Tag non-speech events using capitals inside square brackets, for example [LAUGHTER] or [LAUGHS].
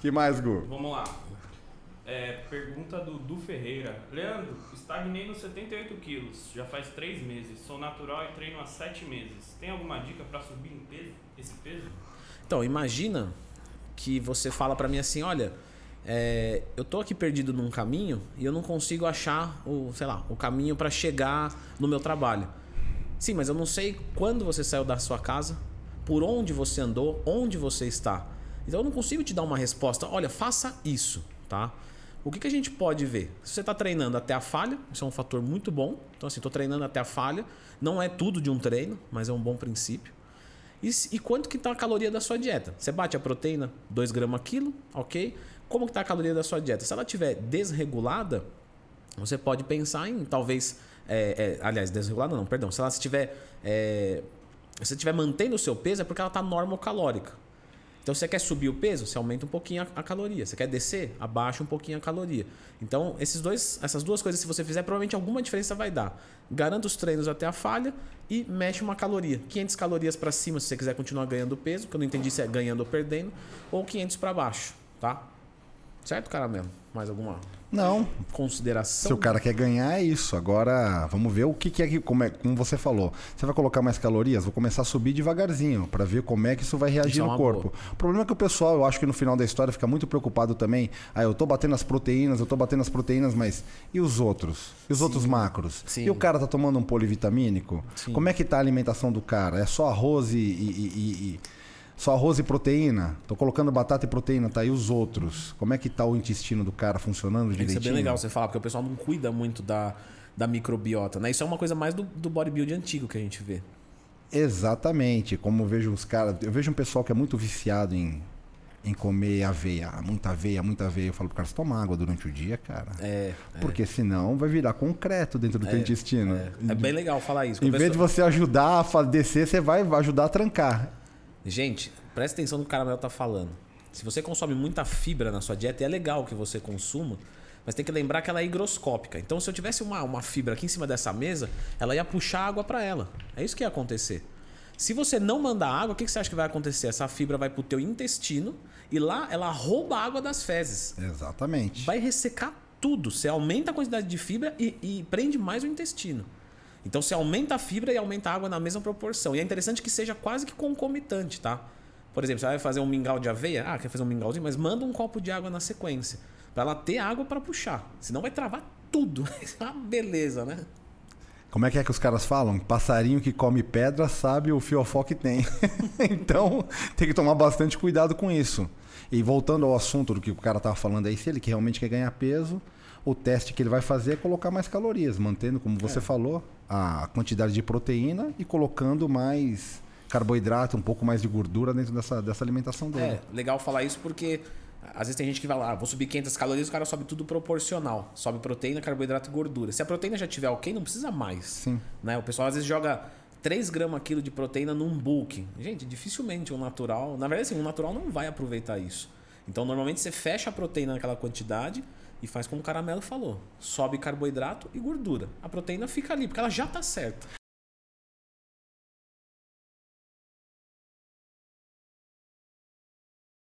que mais, Gu? Vamos lá. É, pergunta do Du Ferreira. Leandro, estagnei nos 78 quilos, já faz 3 meses. Sou natural e treino há 7 meses. Tem alguma dica para subir peso, esse peso? Então, imagina que você fala para mim assim, olha, é, eu tô aqui perdido num caminho e eu não consigo achar o, sei lá, o caminho para chegar no meu trabalho. Sim, mas eu não sei quando você saiu da sua casa, por onde você andou, onde você está. Então eu não consigo te dar uma resposta, olha, faça isso, tá? O que, que a gente pode ver? Se você está treinando até a falha, isso é um fator muito bom. Então, assim, estou treinando até a falha. Não é tudo de um treino, mas é um bom princípio. E, e quanto que está a caloria da sua dieta? Você bate a proteína 2 gramas quilo, ok? Como que está a caloria da sua dieta? Se ela estiver desregulada, você pode pensar em talvez... É, é, aliás, desregulada não, perdão. Se ela estiver... É, se estiver mantendo o seu peso, é porque ela está normal calórica. Então, você quer subir o peso? Você aumenta um pouquinho a, a caloria. Você quer descer? Abaixa um pouquinho a caloria. Então, esses dois, essas duas coisas, se você fizer, provavelmente alguma diferença vai dar. Garanta os treinos até a falha e mexe uma caloria. 500 calorias para cima, se você quiser continuar ganhando peso, que eu não entendi se é ganhando ou perdendo, ou 500 para baixo, tá? Certo, cara mesmo? Mais alguma não. Consideração. Se o cara quer ganhar, é isso. Agora, vamos ver o que, que é que. Como, é, como você falou. Você vai colocar mais calorias? Vou começar a subir devagarzinho para ver como é que isso vai reagir isso é no é corpo. Boa. O problema é que o pessoal, eu acho que no final da história, fica muito preocupado também. Ah, eu tô batendo as proteínas, eu tô batendo as proteínas, mas. E os outros? E os Sim. outros macros? Sim. E o cara tá tomando um polivitamínico? Sim. Como é que tá a alimentação do cara? É só arroz e... e, e, e só arroz e proteína? Tô colocando batata e proteína, tá? E os outros? Como é que tá o intestino do cara funcionando direitinho? É isso é bem legal você falar, porque o pessoal não cuida muito da, da microbiota, né? Isso é uma coisa mais do, do bodybuilding antigo que a gente vê. Exatamente. Como eu vejo os caras... Eu vejo um pessoal que é muito viciado em em comer aveia, muita aveia, muita aveia. Eu falo pro cara, você toma água durante o dia, cara. É. é. Porque é. senão vai virar concreto dentro do é, teu intestino. É. é bem legal falar isso. Em vez de você ajudar a descer, você vai ajudar a trancar. Gente, presta atenção no que o Caramel tá falando. Se você consome muita fibra na sua dieta, é legal que você consuma, mas tem que lembrar que ela é higroscópica. Então, se eu tivesse uma, uma fibra aqui em cima dessa mesa, ela ia puxar água para ela. É isso que ia acontecer. Se você não mandar água, o que, que você acha que vai acontecer? Essa fibra vai pro teu intestino e lá ela rouba a água das fezes. Exatamente. Vai ressecar tudo. Você aumenta a quantidade de fibra e, e prende mais o intestino. Então você aumenta a fibra e aumenta a água na mesma proporção. E é interessante que seja quase que concomitante, tá? Por exemplo, você vai fazer um mingau de aveia, ah, quer fazer um mingauzinho, mas manda um copo de água na sequência, para ela ter água para puxar. Senão vai travar tudo. [LAUGHS] ah, beleza, né? Como é que é que os caras falam? Passarinho que come pedra sabe o fiofó que tem. [LAUGHS] então, tem que tomar bastante cuidado com isso. E voltando ao assunto do que o cara estava falando aí, se ele que realmente quer ganhar peso, o teste que ele vai fazer é colocar mais calorias, mantendo, como você é. falou, a quantidade de proteína e colocando mais carboidrato, um pouco mais de gordura dentro dessa, dessa alimentação dele. É, legal falar isso porque às vezes tem gente que vai lá, ah, vou subir 500 calorias, o cara sobe tudo proporcional. Sobe proteína, carboidrato e gordura. Se a proteína já tiver ok, não precisa mais. Sim. Né? O pessoal às vezes joga 3 gramas quilo de proteína num bulk. Gente, dificilmente um natural... Na verdade, assim, um natural não vai aproveitar isso. Então, normalmente você fecha a proteína naquela quantidade e faz como o Caramelo falou. Sobe carboidrato e gordura. A proteína fica ali, porque ela já está certa.